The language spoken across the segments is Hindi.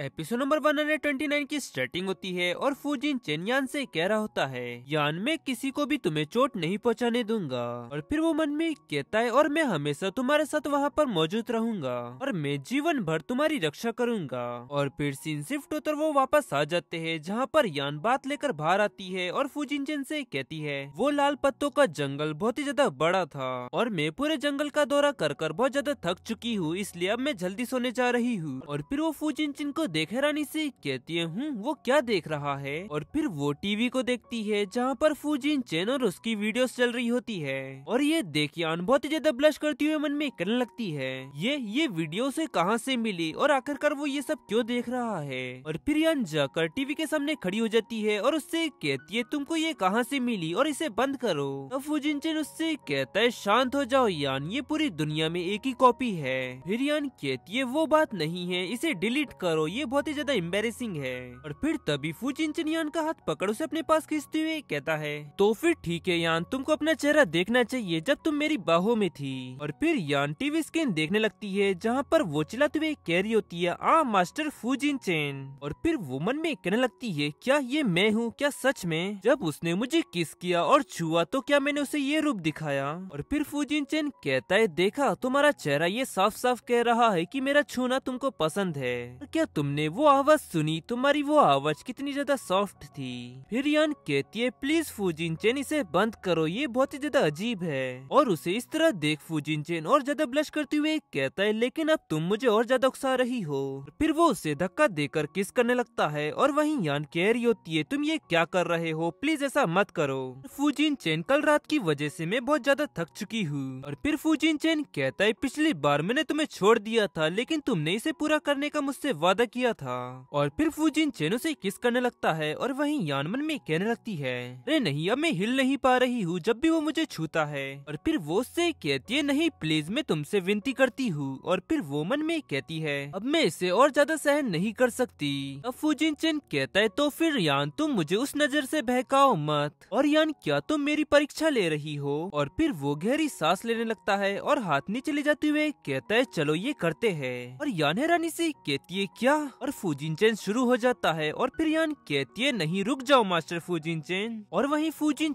एपिसोड नंबर 129 की स्टार्टिंग होती है और फूजिन चेनयान से कह रहा होता है यान मैं किसी को भी तुम्हें चोट नहीं पहुंचाने दूंगा और फिर वो मन में कहता है और मैं हमेशा तुम्हारे साथ वहाँ पर मौजूद रहूंगा और मैं जीवन भर तुम्हारी रक्षा करूंगा और फिर सीन शिफ्ट होकर वो वापस आ जाते हैं जहाँ पर यान बात लेकर बाहर आती है और फूजिन चेन से कहती है वो लाल पत्तों का जंगल बहुत ही ज्यादा बड़ा था और मैं पूरे जंगल का दौरा कर कर बहुत ज्यादा थक चुकी हूँ इसलिए अब मैं जल्दी सोने जा रही हूँ और फिर वो फूजिन चिन को देखे रानी से कहती है हूँ वो क्या देख रहा है और फिर वो टीवी को देखती है जहाँ पर फूजिन चैन और उसकी वीडियो चल रही होती है और ये देखिए आन बहुत ही ज्यादा ब्लश करती हुई मन में करने लगती है ये ये वीडियो से कहाँ से मिली और आखिरकार वो ये सब क्यों देख रहा है और फिर यान जाकर टीवी के सामने खड़ी हो जाती है और उससे कहती है तुमको ये कहाँ से मिली और इसे बंद करो अब तो फूजिन चैन उससे कहता है शांत हो जाओ यान ये पूरी दुनिया में एक ही कॉपी है फिर यान कहती है वो बात नहीं है इसे डिलीट करो ये ये बहुत ही ज्यादा एम्बेसिंग है और फिर तभी फू चिंचन यान का हाथ पकड़ उसे अपने पास खींचते हुए कहता है तो फिर ठीक है यान तुमको अपना चेहरा देखना चाहिए जब तुम मेरी बाहों में थी और फिर यान टीवी स्क्रीन देखने लगती है जहाँ पर वो चिल्लाते हुए कह रही होती है आ मास्टर फूजिन चेन और फिर वो मन में कहने लगती है क्या ये मैं हूँ क्या सच में जब उसने मुझे किस किया और छुआ तो क्या मैंने उसे ये रूप दिखाया और फिर फूजिन चेन कहता है देखा तुम्हारा चेहरा ये साफ साफ कह रहा है की मेरा छूना तुमको पसंद है क्या तुम तुमने वो आवाज सुनी तुम्हारी वो आवाज कितनी ज्यादा सॉफ्ट थी फिर यान कहती है प्लीज फूजिन चेन इसे बंद करो ये बहुत ही ज्यादा अजीब है और उसे इस तरह देख फूजिन चेन और ज्यादा ब्लश करते हुए कहता है लेकिन अब तुम मुझे और ज्यादा उकसा रही हो फिर वो उसे धक्का देकर किस करने लगता है और वही यान कह रही होती है तुम ये क्या कर रहे हो प्लीज ऐसा मत करो फूजिन चेन कल रात की वजह से मैं बहुत ज्यादा थक चुकी हूँ और फिर फूजिन चेन कहता है पिछली बार मैंने तुम्हें छोड़ दिया था लेकिन तुमने इसे पूरा करने का मुझसे वादा किया था और फिर फूजिन चेनो से किस करने लगता है और वहीं यानमन में कहने लगती है अरे नहीं अब मैं हिल नहीं पा रही हूँ जब भी वो मुझे छूता है और फिर वो उससे कहती है नहीं प्लीज मैं तुमसे विनती करती हूँ और फिर वो मन में कहती है अब मैं इसे और ज्यादा सहन नहीं कर सकती अब फूजिन चेन कहता है तो फिर यान तुम मुझे उस नजर से बहकाओ मत और यान क्या तुम मेरी परीक्षा ले रही हो और फिर वो गहरी सांस लेने लगता है और हाथ नीचे ले जाते हुए कहता है चलो ये करते हैं और यान हैरानी से कहती है क्या और फूजिन चैन शुरू हो जाता है और फिर यान कहती है नहीं रुक जाओ मास्टर फूजिन चैन और वहीं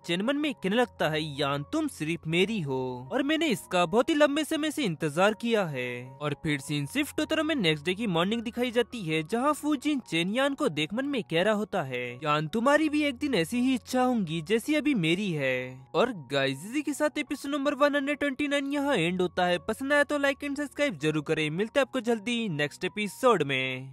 चैन मन में कहने लगता है यान तुम सिर्फ मेरी हो और मैंने इसका बहुत ही लंबे समय से इंतजार किया है और फिर सीन शिफ्ट होता है नेक्स्ट डे की मॉर्निंग दिखाई जाती है जहाँ फूजिन चैन यान को देख मन में कह रहा होता है यान तुम्हारी भी एक दिन ऐसी ही इच्छा होंगी जैसी अभी मेरी है और गाइजी के साथ episode number one hundred twenty nine यहाँ एंड होता है पसंद आया तो लाइक एंड सब्सक्राइब जरूर करें मिलते हैं आपको जल्दी नेक्स्ट एपिसोड में